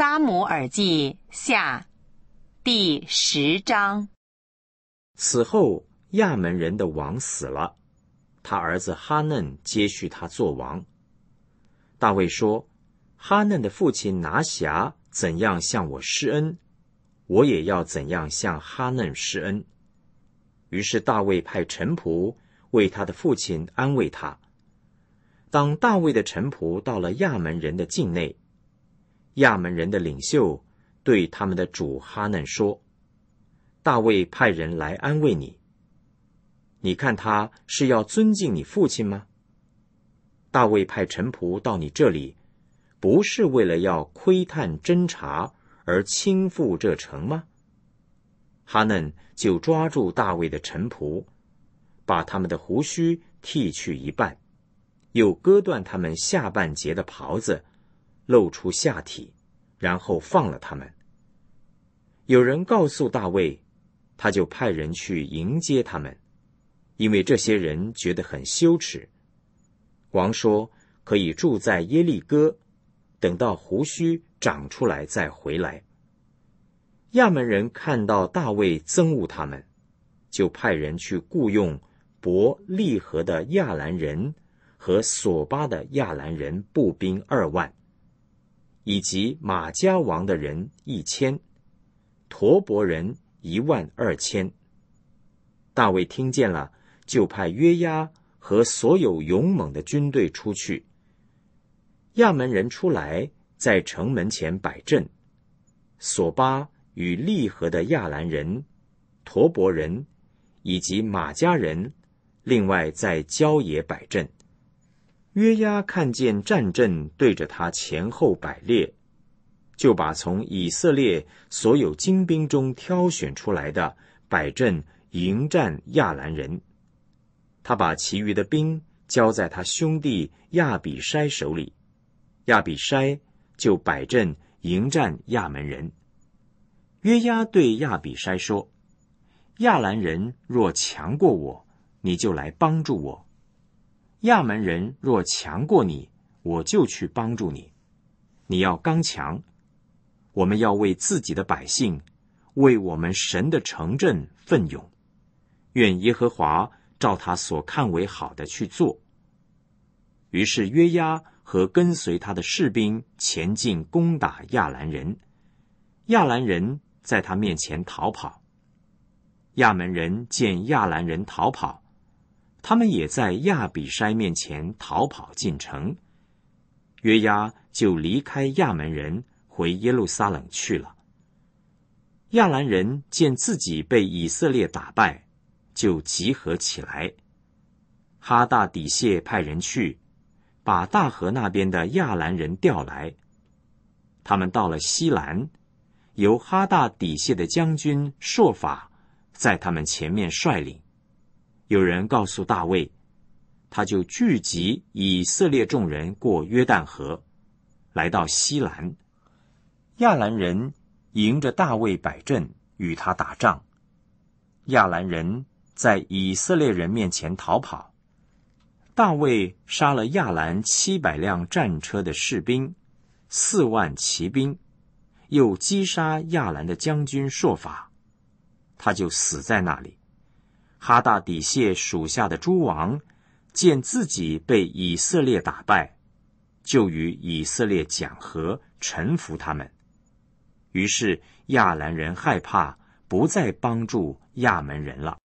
撒母耳记下第十章。此后，亚门人的王死了，他儿子哈嫩接续他做王。大卫说：“哈嫩的父亲拿辖怎样向我施恩，我也要怎样向哈嫩施恩。”于是大卫派臣仆为他的父亲安慰他。当大卫的臣仆到了亚门人的境内。亚门人的领袖对他们的主哈嫩说：“大卫派人来安慰你，你看他是要尊敬你父亲吗？大卫派臣仆到你这里，不是为了要窥探侦查而倾覆这城吗？”哈嫩就抓住大卫的臣仆，把他们的胡须剃去一半，又割断他们下半截的袍子。露出下体，然后放了他们。有人告诉大卫，他就派人去迎接他们，因为这些人觉得很羞耻。王说：“可以住在耶利哥，等到胡须长出来再回来。”亚门人看到大卫憎恶他们，就派人去雇佣伯利和的亚兰人和索巴的亚兰人步兵二万。以及马家王的人一千，陀伯人一万二千。大卫听见了，就派约押和所有勇猛的军队出去。亚门人出来，在城门前摆阵；索巴与利和的亚兰人、陀伯人，以及马家人，另外在郊野摆阵。约押看见战阵对着他前后摆列，就把从以色列所有精兵中挑选出来的摆阵迎战亚兰人。他把其余的兵交在他兄弟亚比筛手里，亚比筛就摆阵迎战亚门人。约押对亚比筛说：“亚兰人若强过我，你就来帮助我。”亚门人若强过你，我就去帮助你。你要刚强，我们要为自己的百姓，为我们神的城镇奋勇。愿耶和华照他所看为好的去做。于是约押和跟随他的士兵前进攻打亚兰人，亚兰人在他面前逃跑。亚门人见亚兰人逃跑。他们也在亚比筛面前逃跑进城，约押就离开亚门人回耶路撒冷去了。亚兰人见自己被以色列打败，就集合起来。哈大底谢派人去，把大河那边的亚兰人调来。他们到了西兰，由哈大底谢的将军朔法在他们前面率领。有人告诉大卫，他就聚集以色列众人过约旦河，来到西兰。亚兰人迎着大卫摆阵与他打仗，亚兰人在以色列人面前逃跑。大卫杀了亚兰七百辆战车的士兵，四万骑兵，又击杀亚兰的将军朔法，他就死在那里。哈大底谢属下的诸王，见自己被以色列打败，就与以色列讲和，臣服他们。于是亚兰人害怕，不再帮助亚门人了。